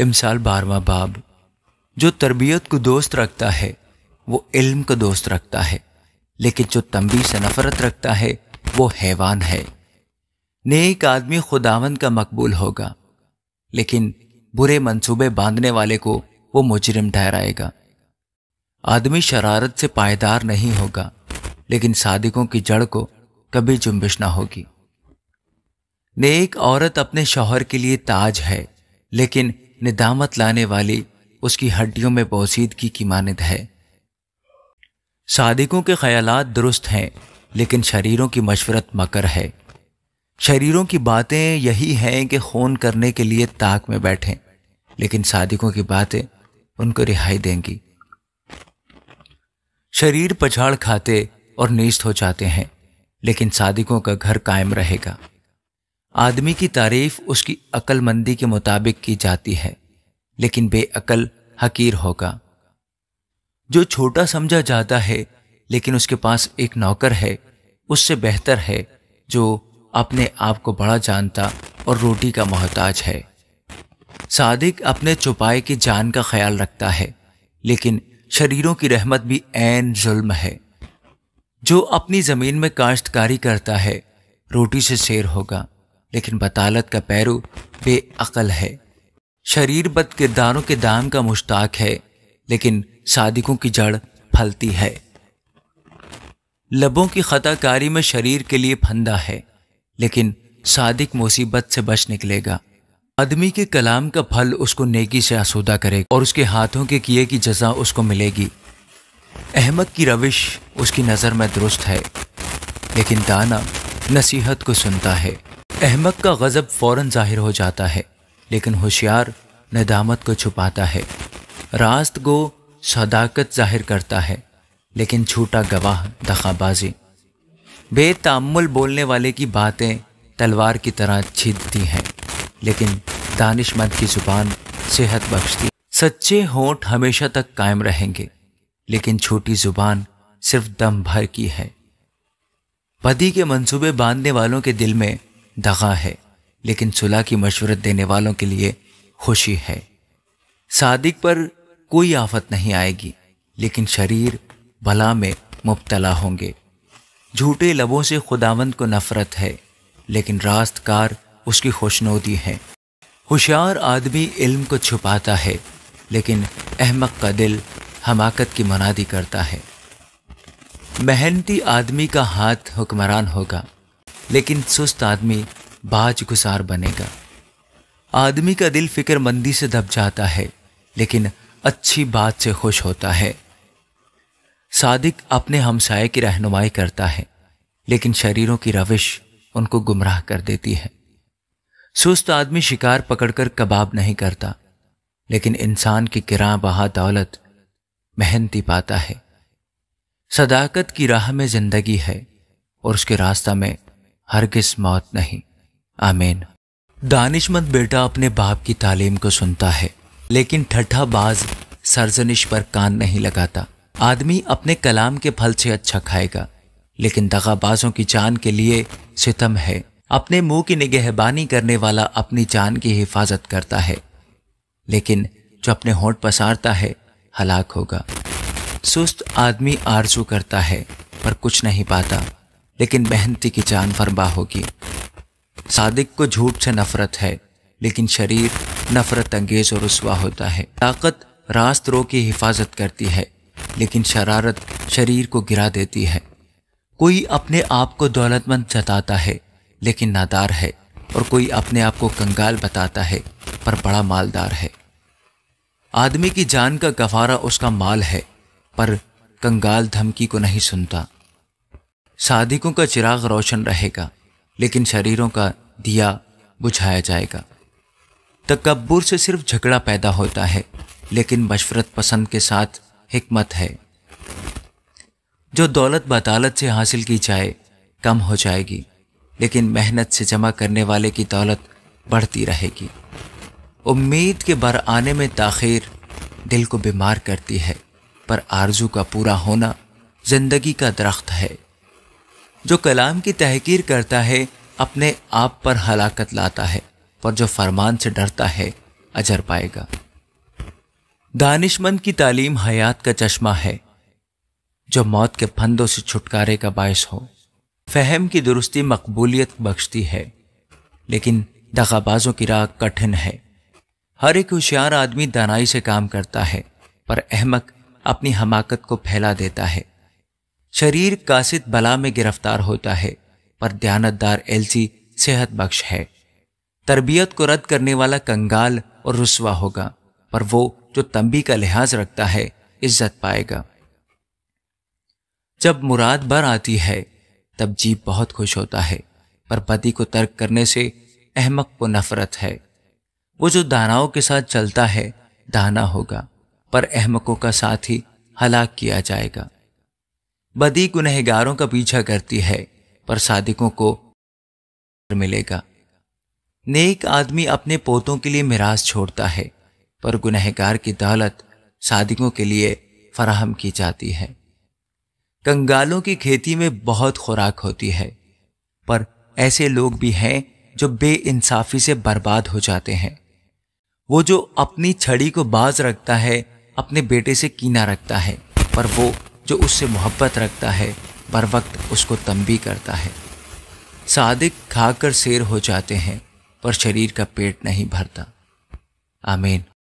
इमसाल बारवा बाब जो तरबियत को दोस्त रखता है वो इल्म को दोस्त रखता है लेकिन जो तंबी से नफरत रखता है वो हैवान है नेक आदमी खुदावन का मकबूल होगा लेकिन बुरे मंसूबे बांधने वाले को वो मुजरिम ठहराएगा आदमी शरारत से पायदार नहीं होगा लेकिन सादिकों की जड़ को कभी जुम्बिश ना होगी नेक औरत अपने शौहर के लिए ताज है लेकिन निदामत लाने वाली उसकी हड्डियों में बौसीदगी की मानद है सादिकों के ख्यालात दुरुस्त हैं लेकिन शरीरों की मशवरत मकर है शरीरों की बातें यही हैं कि खून करने के लिए ताक में बैठें लेकिन सादिकों की बातें उनको रिहाई देंगी शरीर पछाड़ खाते और नीस्त हो जाते हैं लेकिन सादिकों का घर कायम रहेगा आदमी की तारीफ उसकी अक्लमंदी के मुताबिक की जाती है लेकिन बेअकल हकीर होगा जो छोटा समझा जाता है लेकिन उसके पास एक नौकर है उससे बेहतर है जो अपने आप को बड़ा जानता और रोटी का मोहताज है सादिक अपने चुपाए की जान का ख्याल रखता है लेकिन शरीरों की रहमत भी ऐन जुल्म है जो अपनी जमीन में काश्तकारी करता है रोटी से शेर होगा लेकिन बतालत का पैरू बेअकल है शरीर बद किरदारों के दाम का मुश्ताक है लेकिन सादिकों की जड़ फलती है लबों की खताकारी में शरीर के लिए फंदा है लेकिन सादिक मुसीबत से बच निकलेगा आदमी के कलाम का फल उसको नेकी से आसूदा करेगा और उसके हाथों के किए की जजा उसको मिलेगी अहमद की रविश उसकी नज़र में दुरुस्त है लेकिन दाना नसीहत को सुनता है अहमक का गज़ब फौरन जाहिर हो जाता है लेकिन होशियार नदामत को छुपाता है रास्त गो सदाकत जाहिर करता है लेकिन छोटा गवाह दखाबाजी बेतामुल बोलने वाले की बातें तलवार की तरह छीदती हैं लेकिन दानिशमंद की जुबान सेहत बख्शती सच्चे होंठ हमेशा तक कायम रहेंगे लेकिन छोटी जुबान सिर्फ दम भर की है पदी के मंसूबे बांधने वालों के दिल में दगा है लेकिन सुलह की मशवरत देने वालों के लिए खुशी है सादिक पर कोई आफत नहीं आएगी लेकिन शरीर भला में मुबतला होंगे झूठे लबों से खुदावंद को नफरत है लेकिन रास्तकार उसकी खुशनोदी है होशियार आदमी इल्म को छुपाता है लेकिन अहमक का दिल हमाकत की मनादी करता है मेहनती आदमी का हाथ हुक्मरान होगा लेकिन सुस्त आदमी बाज गुसार बनेगा आदमी का दिल फिक्रमंदी से दब जाता है लेकिन अच्छी बात से खुश होता है सादिक अपने हमसाये की रहनुमाई करता है लेकिन शरीरों की रविश उनको गुमराह कर देती है सुस्त आदमी शिकार पकड़कर कबाब नहीं करता लेकिन इंसान की किरा बहा दौलत मेहनती पाता है सदाकत की राह में जिंदगी है और उसके रास्ता में किस मौत नहीं आमीन दानिशमंद बेटा अपने बाप की तालीम को सुनता है लेकिन ठट्ठा बाज सरजनिश पर कान नहीं लगाता आदमी अपने कलाम के फल से अच्छा खाएगा लेकिन दगाबाजों की जान के लिए सितम है अपने मुंह की निगहबानी करने वाला अपनी जान की हिफाजत करता है लेकिन जो अपने होंठ पसारता है हलाक होगा सुस्त आदमी आरजू करता है पर कुछ नहीं पाता लेकिन मेहनती की जान फरमा होगी सादिक को झूठ से नफरत है लेकिन शरीर नफरत अंगेज और रसवा होता है ताकत रास्त रो की हिफाजत करती है लेकिन शरारत शरीर को गिरा देती है कोई अपने आप को दौलतमंद जताता है लेकिन नादार है और कोई अपने आप को कंगाल बताता है पर बड़ा मालदार है आदमी की जान का गफारा उसका माल है पर कंगाल धमकी को नहीं सुनता सादिकों का चिराग रोशन रहेगा लेकिन शरीरों का दिया बुझाया जाएगा तकबूर से सिर्फ झगड़ा पैदा होता है लेकिन मशवरत पसंद के साथ हिकमत है जो दौलत बदालत से हासिल की जाए कम हो जाएगी लेकिन मेहनत से जमा करने वाले की दौलत बढ़ती रहेगी उम्मीद के बर आने में ताखिर दिल को बीमार करती है पर आरजू का पूरा होना जिंदगी का दरख्त है जो कलाम की तहकीर करता है अपने आप पर हलाकत लाता है पर जो फरमान से डरता है अजर पाएगा दानिशमंद की तालीम हयात का चश्मा है जो मौत के फंदों से छुटकारे का बायस हो फहम की दुरुस्ती मकबूलियत बख्शती है लेकिन दगाबाजों की राह कठिन है हर एक होशियार आदमी दानाई से काम करता है पर अहमक अपनी हमाकत को फैला देता है शरीर कासित बला में गिरफ्तार होता है पर दयानतदार एलसी सेहत बख्श है तरबियत को रद्द करने वाला कंगाल और रुसवा होगा पर वो जो तंबी का लिहाज रखता है इज्जत पाएगा जब मुराद बर आती है तब जीप बहुत खुश होता है पर पति को तर्क करने से अहमक को नफरत है वो जो दानाओं के साथ चलता है दाना होगा पर अहमकों का साथ ही हलाक किया जाएगा बदी गुनहगारों का पीछा करती है पर सादिकों को मिलेगा नेक आदमी अपने पोतों के लिए मिराज छोड़ता है पर गुनहगार की दौलत सादिकों के लिए फराहम की जाती है कंगालों की खेती में बहुत खुराक होती है पर ऐसे लोग भी हैं जो बेइंसाफी से बर्बाद हो जाते हैं वो जो अपनी छड़ी को बाज रखता है अपने बेटे से कीना रखता है पर वो जो उससे मोहब्बत रखता है बर वक्त उसको तंबी करता है सादिक खाकर शेर हो जाते हैं पर शरीर का पेट नहीं भरता आमीन